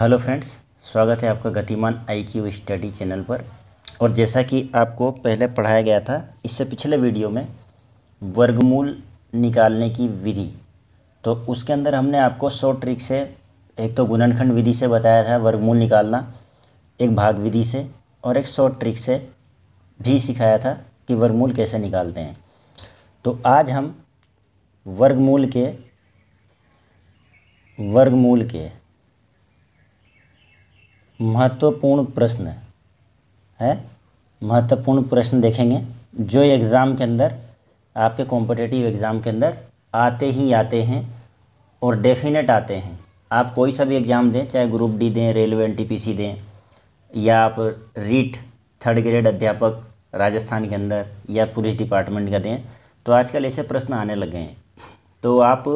Hello friends स्वागत है आपका गतिमान आईक्यू स्टडी चैनल पर और जैसा कि आपको पहले पढ़ाया गया था इससे पिछले वीडियो में वर्गमूल निकालने की विधि तो उसके अंदर हमने आपको सौ ट्रिक से एक तो गुणनखंड विधि से बताया था वर्गमूल निकालना एक भाग विधि से और एक सौ ट्रिक से भी सिखाया था कि वर्गमूल कैसे निकालते हैं तो आज हम वर्गमूल के वर्गमूल के महत्वपूर्ण प्रश्न है महत्वपूर्ण प्रश्न देखेंगे जो एग्ज़ाम के अंदर आपके कॉम्पिटेटिव एग्ज़ाम के अंदर आते ही आते हैं और डेफिनेट आते हैं आप कोई सा भी एग्ज़ाम दें चाहे ग्रुप डी दें रेलवे एनटीपीसी दें या आप रीट थर्ड ग्रेड अध्यापक राजस्थान के अंदर या पुलिस डिपार्टमेंट का दें तो आजकल ऐसे प्रश्न आने लगे हैं तो आप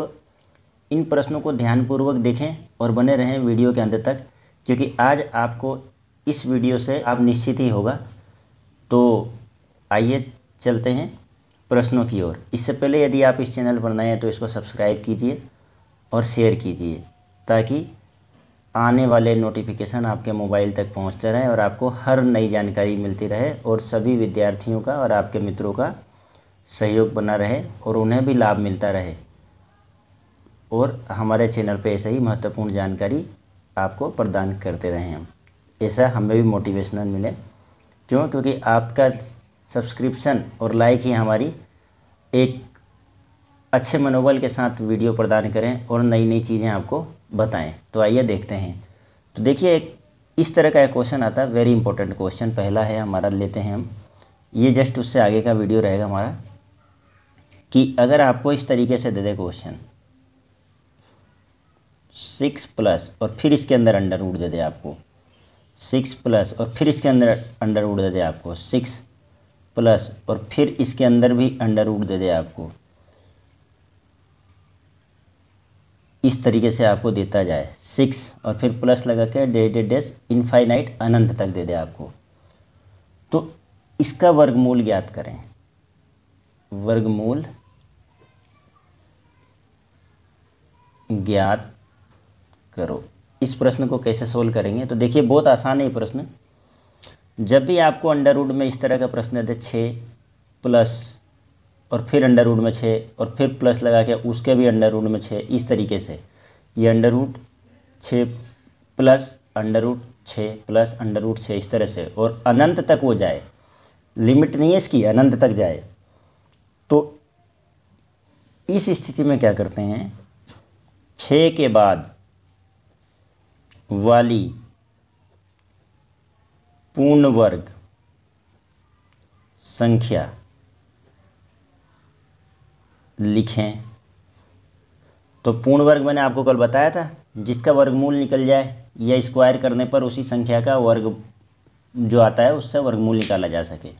इन प्रश्नों को ध्यानपूर्वक देखें और बने रहें वीडियो के अंत तक क्योंकि आज आपको इस वीडियो से आप निश्चित ही होगा तो आइए चलते हैं प्रश्नों की ओर इससे पहले यदि आप इस चैनल पर नए हैं तो इसको सब्सक्राइब कीजिए और शेयर कीजिए ताकि आने वाले नोटिफिकेशन आपके मोबाइल तक पहुंचते रहें और आपको हर नई जानकारी मिलती रहे और सभी विद्यार्थियों का और आपके मित्रों का सहयोग बना रहे और उन्हें भी लाभ मिलता रहे और हमारे चैनल पे ऐसे ही महत्वपूर्ण जानकारी आपको प्रदान करते रहें हम ऐसा हमें भी मोटिवेशनल मिले क्यों क्योंकि आपका सब्सक्रिप्शन और लाइक ही हमारी एक अच्छे मनोबल के साथ वीडियो प्रदान करें और नई नई चीज़ें आपको बताएं तो आइए देखते हैं तो देखिए एक इस तरह का एक क्वेश्चन आता है वेरी इंपॉर्टेंट क्वेश्चन पहला है हमारा लेते हैं हम ये जस्ट उससे आगे का वीडियो रहेगा हमारा कि अगर आपको इस तरीके से दे दे क्वेश्चन सिक्स प्लस और फिर इसके अंदर अंडर रूट दे दे आपको सिक्स प्लस और फिर इसके अंदर अंडर रूट दे दे आपको सिक्स प्लस और फिर इसके अंदर भी अंडर रूट दे दे आपको इस तरीके से आपको देता जाए सिक्स और फिर प्लस लगा के डे डे डेस इनफाइनाइट अनंत तक दे दे आपको तो इसका वर्गमूल ज्ञात करें वर्गमूल ज्ञात करो इस प्रश्न को कैसे सोल्व करेंगे तो देखिए बहुत आसान है ये प्रश्न जब भी आपको अंडर रूड में इस तरह का प्रश्न दे छः प्लस और फिर अंडर रूड में छः और फिर प्लस लगा के उसके भी अंडर रूड में छः इस तरीके से ये अंडर रूट छः प्लस अंडर रूट छः प्लस अंडर रूट छः इस तरह से और अनंत तक वो जाए लिमिट नहीं है इसकी अनंत तक जाए तो इस स्थिति में क्या करते हैं छः के बाद वाली पूर्ण वर्ग संख्या लिखें तो पूर्ण वर्ग मैंने आपको कल बताया था जिसका वर्गमूल निकल जाए या स्क्वायर करने पर उसी संख्या का वर्ग जो आता है उससे वर्गमूल निकाला जा सके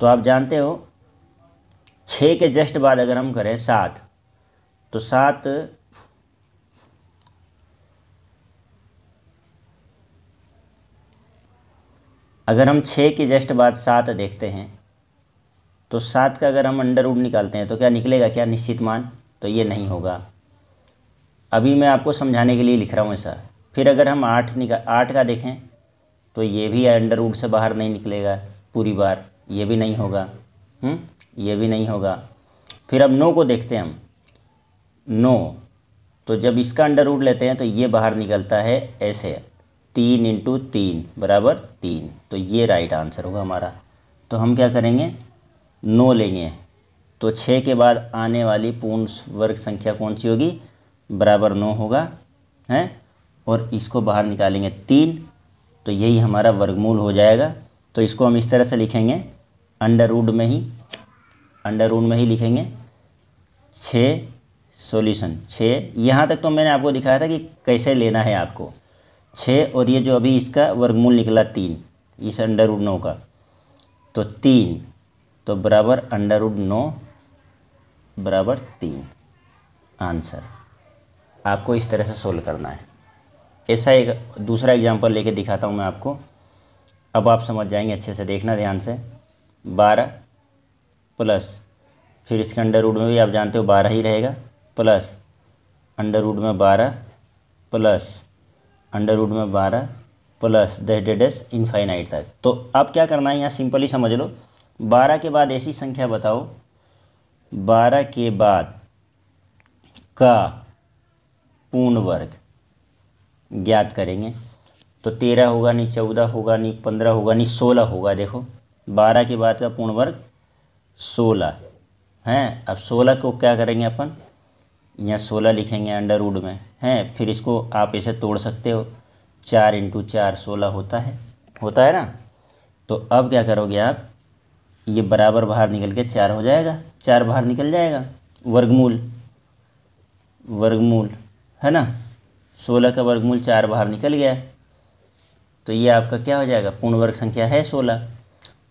तो आप जानते हो छः के जस्ट बाद अगर हम करें सात तो सात अगर हम छः के जस्ट बाद सात देखते हैं तो सात का अगर हम अंडर रूट निकालते हैं तो क्या निकलेगा क्या निश्चित मान तो ये नहीं होगा अभी मैं आपको समझाने के लिए लिख रहा हूँ ऐसा फिर अगर हम आठ निका आठ का देखें तो ये भी अंडर रूट से बाहर नहीं निकलेगा पूरी बार ये भी नहीं होगा हुँ? हम्म? ये भी नहीं होगा फिर अब नौ को देखते हैं हम नौ तो जब इसका अंडर रूट लेते हैं तो ये बाहर निकलता है ऐसे तीन इंटू तीन बराबर तीन तो ये राइट आंसर होगा हमारा तो हम क्या करेंगे नौ लेंगे तो छः के बाद आने वाली पूर्ण वर्ग संख्या कौन सी होगी बराबर नौ होगा हैं और इसको बाहर निकालेंगे तीन तो यही हमारा वर्गमूल हो जाएगा तो इसको हम इस तरह से लिखेंगे अंडर रूड में ही अंडर रूड में ही लिखेंगे छः सॉल्यूशन छः यहाँ तक तो मैंने आपको दिखाया था कि कैसे लेना है आपको छः और ये जो अभी इसका वर्गमूल निकला तीन इस अंडर उड नौ का तो तीन तो बराबर अंडर उड नौ बराबर तीन आंसर आपको इस तरह से सोल्व करना है ऐसा एक दूसरा एग्जांपल लेके दिखाता हूँ मैं आपको अब आप समझ जाएंगे अच्छे से देखना ध्यान से बारह प्लस फिर इसके अंडर रूट में भी आप जानते हो बारह ही रहेगा प्लस अंडर रूट में बारह प्लस अंडर रूट में बारह प्लस दस डे इनफाइनाइट तक तो अब क्या करना है यहाँ सिंपली समझ लो बारह के बाद ऐसी संख्या बताओ बारह के बाद का पूर्ण वर्ग ज्ञात करेंगे तो तेरह होगा नहीं चौदह होगा नहीं पंद्रह होगा नहीं सोलह होगा देखो बारह के बाद का पूर्ण वर्ग सोलह हैं अब सोलह को क्या करेंगे अपन या सोलह लिखेंगे अंडर में हैं फिर इसको आप इसे तोड़ सकते हो चार इंटू चार सोलह होता है होता है ना तो अब क्या करोगे आप ये बराबर बाहर निकल के चार हो जाएगा चार बाहर निकल जाएगा वर्गमूल वर्गमूल है ना सोलह का वर्गमूल चार बाहर निकल गया तो ये आपका क्या हो जाएगा पूर्ण वर्ग संख्या है सोलह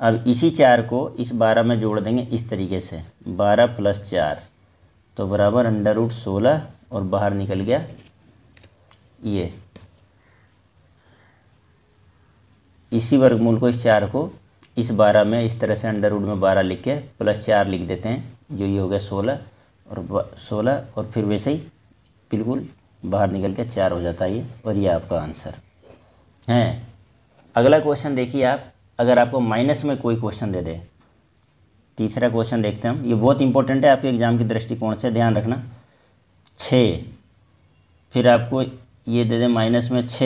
अब इसी चार को इस बारह में जोड़ देंगे इस तरीके से बारह प्लस चार तो बराबर अंडर रूट सोलह और बाहर निकल गया ये इसी वर्गमूल को इस चार को इस बारह में इस तरह से अंडर रूट में बारह लिख के प्लस चार लिख देते हैं जो ये हो गया सोलह और सोलह और फिर वैसे ही बिल्कुल बाहर निकल के चार हो जाता है ये और ये आपका आंसर है अगला क्वेश्चन देखिए आप अगर आपको माइनस में कोई क्वेश्चन दे दे तीसरा क्वेश्चन देखते हैं हम ये बहुत इंपॉर्टेंट है आपके एग्जाम के दृष्टिकोण से ध्यान रखना छ फिर आपको ये दे दे माइनस में छ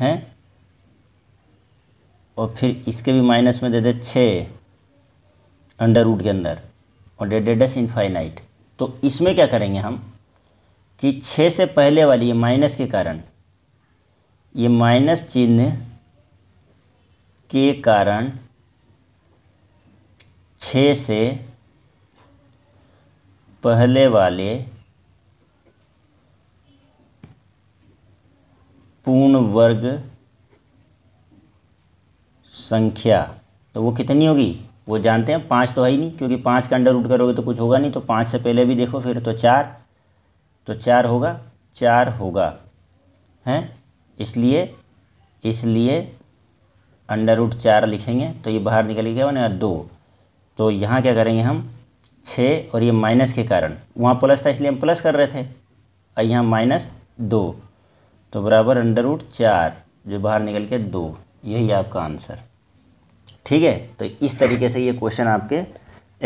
हैं और फिर इसके भी माइनस में दे दे छ अंडर रूट के अंदर और डे डे डेस इनफाइनाइट तो इसमें क्या करेंगे हम कि छः से पहले वाली ये माइनस के कारण ये माइनस चिन्ह के कारण छः से पहले वाले पूर्ण वर्ग संख्या तो वो कितनी होगी वो जानते हैं पाँच तो है ही नहीं क्योंकि पाँच का अंडर रूट करोगे तो कुछ होगा नहीं तो पाँच से पहले भी देखो फिर तो चार तो चार होगा चार होगा हैं इसलिए इसलिए अंडर रूट चार लिखेंगे तो ये बाहर निकल गया बनेगा दो तो यहाँ क्या करेंगे हम छः और ये माइनस के कारण वहाँ प्लस था इसलिए हम प्लस कर रहे थे और यहाँ माइनस दो तो बराबर अंडर रूट चार जो बाहर निकल के दो यही आपका आंसर ठीक है तो इस तरीके से ये क्वेश्चन आपके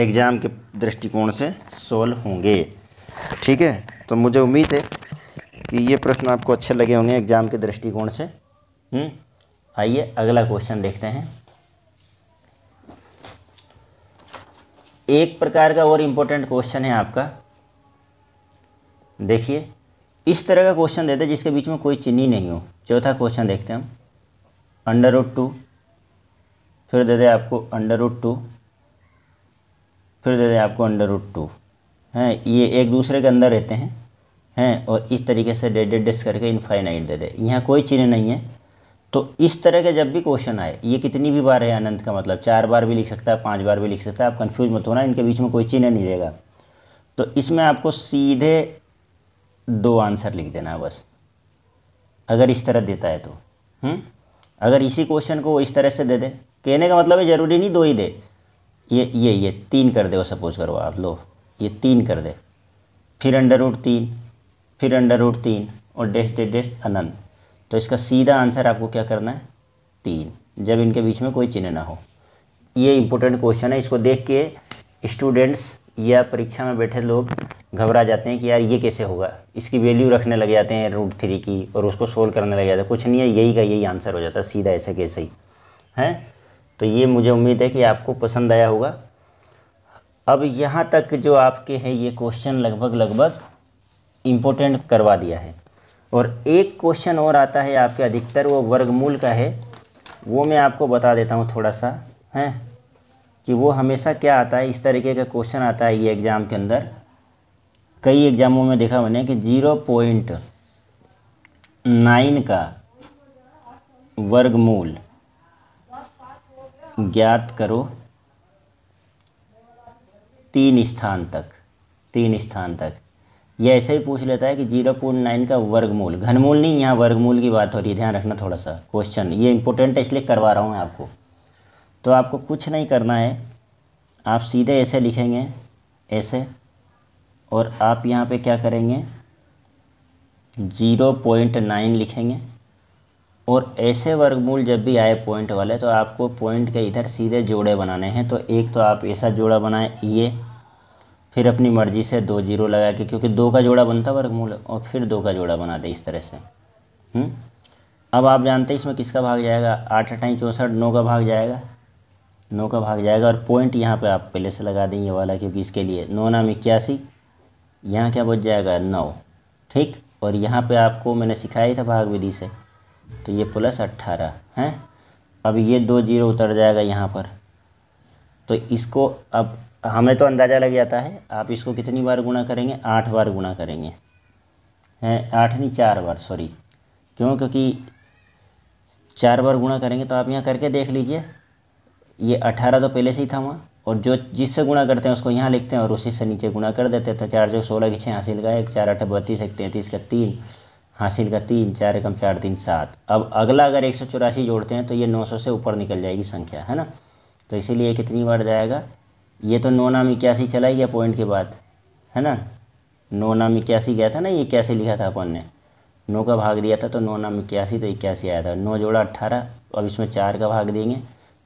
एग्ज़ाम के दृष्टिकोण से सोल्व होंगे ठीक है तो मुझे उम्मीद है कि ये प्रश्न आपको अच्छे लगे होंगे एग्ज़ाम के दृष्टिकोण से हम्म? आइए अगला क्वेश्चन देखते हैं एक प्रकार का और इम्पोर्टेंट क्वेश्चन है आपका देखिए इस तरह का क्वेश्चन देते जिसके बीच में कोई चिन्ह नहीं हो चौथा क्वेश्चन देखते हैं हम अंडर रूट टू फिर दे दे आपको अंडर रूट टू फिर दे दे आपको अंडर रूट टू हैं ये एक दूसरे के अंदर रहते हैं हैं और इस तरीके से डेडेड डिस्क करके इनफाइनाइट दे दे यहाँ कोई चिन्ह नहीं है तो इस तरह के जब भी क्वेश्चन आए ये कितनी भी बार है अनंत का मतलब चार बार भी लिख सकता है पांच बार भी लिख सकता है आप कंफ्यूज मत होना इनके बीच में कोई चिन्ह नहीं रहेगा तो इसमें आपको सीधे दो आंसर लिख देना है बस अगर इस तरह देता है तो हुँ? हम्म? अगर इसी क्वेश्चन को वो इस तरह से दे दे कहने का मतलब है ज़रूरी नहीं दो ही दे ये ये ये तीन कर दे सपोज करो आप लो ये तीन कर दे फिर अंडर रूट तीन फिर अंडर रूट तीन और डेस्ट डेस्ट अनंत तो इसका सीधा आंसर आपको क्या करना है तीन जब इनके बीच में कोई चिन्ह ना हो ये इम्पोर्टेंट क्वेश्चन है इसको देख के स्टूडेंट्स या परीक्षा में बैठे लोग घबरा जाते हैं कि यार ये कैसे होगा इसकी वैल्यू रखने लग जाते हैं रूट थ्री की और उसको सोल्व करने लग जाते हैं कुछ नहीं है यही का यही आंसर हो जाता है सीधा ऐसे कैसे ही हैं तो ये मुझे उम्मीद है कि आपको पसंद आया होगा अब यहाँ तक जो आपके हैं ये क्वेश्चन लगभग लगभग इम्पोर्टेंट करवा दिया है और एक क्वेश्चन और आता है आपके अधिकतर वो वर्गमूल का है वो मैं आपको बता देता हूँ थोड़ा सा हैं कि वो हमेशा क्या आता है इस तरीके का क्वेश्चन आता है ये एग्ज़ाम के अंदर कई एग्ज़ामों में देखा मैंने कि जीरो पॉइंट नाइन का वर्गमूल ज्ञात करो तीन स्थान तक तीन स्थान तक ये ऐसे ही पूछ लेता है कि जीरो पॉइंट नाइन का वर्गमूल घनमूल नहीं यहाँ वर्गमूल की बात हो रही है ध्यान रखना थोड़ा सा क्वेश्चन ये इंपॉर्टेंट है इसलिए करवा रहा हूँ आपको तो आपको कुछ नहीं करना है आप सीधे ऐसे लिखेंगे ऐसे और आप यहाँ पे क्या करेंगे जीरो पॉइंट नाइन लिखेंगे और ऐसे वर्गमूल जब भी आए पॉइंट वाले तो आपको पॉइंट के इधर सीधे जोड़े बनाने हैं तो एक तो आप ऐसा जोड़ा बनाएं ये फिर अपनी मर्ज़ी से दो जीरो लगा के क्योंकि दो का जोड़ा बनता वर्गमूल और फिर दो का जोड़ा बना दे इस तरह से हुँ? हम्म? अब आप जानते हैं इसमें किसका भाग जाएगा आठ अठाई चौंसठ नौ का भाग जाएगा नौ का भाग जाएगा और पॉइंट यहाँ पे आप पहले से लगा दें ये वाला क्योंकि इसके लिए नौ नाम इक्यासी यहाँ क्या बच जाएगा नौ ठीक और यहाँ पे आपको मैंने सिखाया था भाग विधि से तो ये प्लस अट्ठारह हैं अब ये दो जीरो उतर जाएगा यहाँ पर तो इसको अब हमें तो अंदाज़ा लग जाता है आप इसको कितनी बार गुणा करेंगे आठ बार गुणा करेंगे हैं आठ नहीं चार बार सॉरी क्यों क्योंकि चार बार गुणा करेंगे तो आप यहाँ करके देख लीजिए ये अठारह तो पहले से ही था वहाँ और जो जिससे गुणा करते हैं उसको यहाँ लिखते हैं और उसी से नीचे गुणा कर देते हैं तो चार जो सोलह की छः हासिल का एक चार आठ बत्तीस एक तैंतीस का तीन हासिल का तीन चार एकम चार तीन सात अब अगला अगर एक सौ चौरासी जोड़ते हैं तो ये नौ सौ से ऊपर निकल जाएगी संख्या है ना तो इसीलिए कितनी बार जाएगा ये तो नौ नाम इक्यासी चला ही गया पॉइंट के बाद है ना नौ नाम इक्यासी गया था ना ये कैसे लिखा था अपन ने नौ का भाग दिया था तो नौ नाम इक्यासी तो इक्यासी आया था नौ जोड़ा अट्ठारह अब इसमें चार का भाग देंगे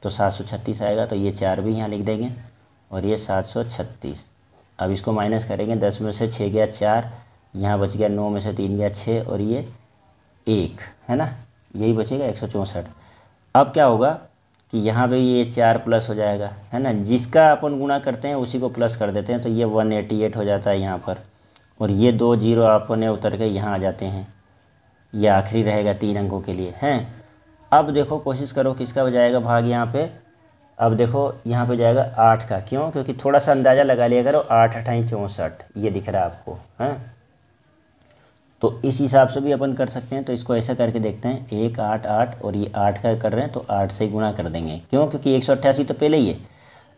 तो सात सौ छत्तीस आएगा तो ये चार भी यहाँ लिख देंगे और ये सात सौ छत्तीस अब इसको माइनस करेंगे दस में से छः गया चार यहाँ बच गया नौ में से तीन गया छः और ये एक है ना यही बचेगा एक सौ चौंसठ अब क्या होगा कि यहाँ पे ये चार प्लस हो जाएगा है ना जिसका अपन गुणा करते हैं उसी को प्लस कर देते हैं तो ये वन एटी एट हो जाता है यहाँ पर और ये दो जीरो अपने उतर के यहाँ आ जाते हैं ये आखिरी रहेगा तीन अंकों के लिए हैं अब देखो कोशिश करो किसका हो जाएगा भाग यहाँ पर अब देखो यहाँ पर जाएगा आठ का क्यों क्योंकि थोड़ा सा अंदाज़ा लगा लिया करो आठ अठाई चौंसठ ये दिख रहा है आपको हैं तो इस हिसाब से भी अपन कर सकते हैं तो इसको ऐसा करके देखते हैं एक आठ आठ और ये आठ का कर रहे हैं तो आठ से गुणा कर देंगे क्यों क्योंकि एक सौ अट्ठासी तो पहले ही है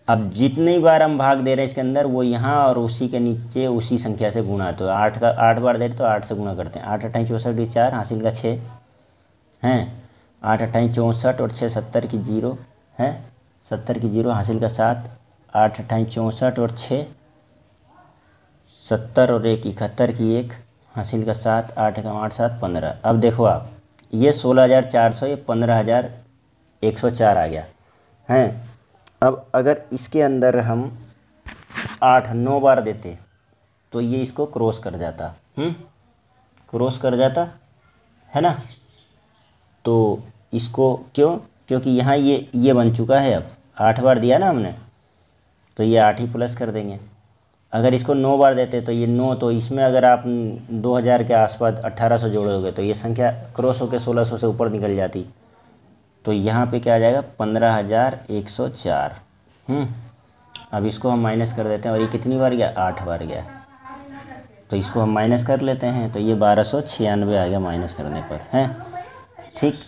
अब जितनी बार हम भाग दे रहे हैं इसके अंदर वो यहाँ और उसी के नीचे उसी संख्या से गुणा तो आठ का आठ बार दे रहे तो आठ से गुणा करते हैं आठ अट्ठाईस चौंसठ चार हासिल का छः हैं आठ अट्ठाईस चौंसठ और छः सत्तर की जीरो हैं सत्तर की जीरो हासिल का सात आठ अट्ठाईस चौंसठ और छः सत्तर और एक इकहत्तर की एक हासिल का सात आठ एकम आठ सात पंद्रह अब देखो आप ये सोलह हज़ार चार सौ ये पंद्रह हज़ार एक सौ चार आ गया हैं अब अगर इसके अंदर हम आठ नौ बार देते तो ये इसको क्रॉस कर जाता हम्म? क्रॉस कर जाता है ना तो इसको क्यों क्योंकि यहाँ ये ये बन चुका है अब आठ बार दिया ना हमने तो ये आठ ही प्लस कर देंगे अगर इसको नौ बार देते तो ये नौ तो इसमें अगर आप 2000 के आसपास 1800 जोड़ोगे तो ये संख्या क्रॉस होकर 1600 से ऊपर निकल जाती तो यहाँ पे क्या आ जाएगा 15104 हम्म अब इसको हम माइनस कर देते हैं और ये कितनी बार गया आठ बार गया तो इसको हम माइनस कर लेते हैं तो ये बारह आ गया माइनस करने पर हैं ठीक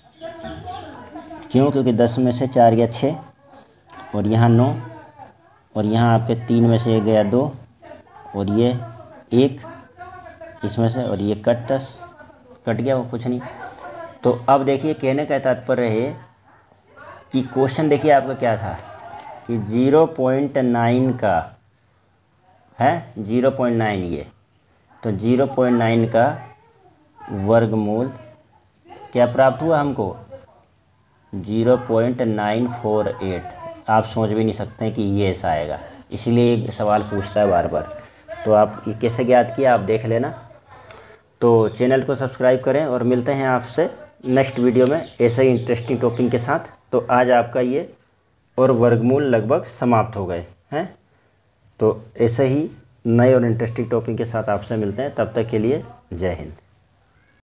क्यों क्योंकि दस में से चार गया छः और यहाँ नौ और यहाँ आपके तीन में से एक गया दो और ये एक इसमें से और ये कट टस कट गया वो कुछ नहीं तो अब देखिए कहने का तात्पर्य है कि क्वेश्चन देखिए आपका क्या था कि ज़ीरो पॉइंट नाइन का है ज़ीरो पॉइंट नाइन ये तो ज़ीरो पॉइंट नाइन का वर्गमूल क्या प्राप्त हुआ हमको zero point nine four eight आप सोच भी नहीं सकते कि ये ऐसा आएगा इसलिए एक सवाल पूछता है बार बार तो आप ये कैसे ज्ञात किया आप देख लेना तो चैनल को सब्सक्राइब करें और मिलते हैं आपसे नेक्स्ट वीडियो में ऐसे ही इंटरेस्टिंग टॉपिक के साथ तो आज आपका ये और वर्गमूल लगभग समाप्त हो गए हैं तो ऐसे ही नए और इंटरेस्टिंग टॉपिक के साथ आपसे मिलते हैं तब तक के लिए जय हिंद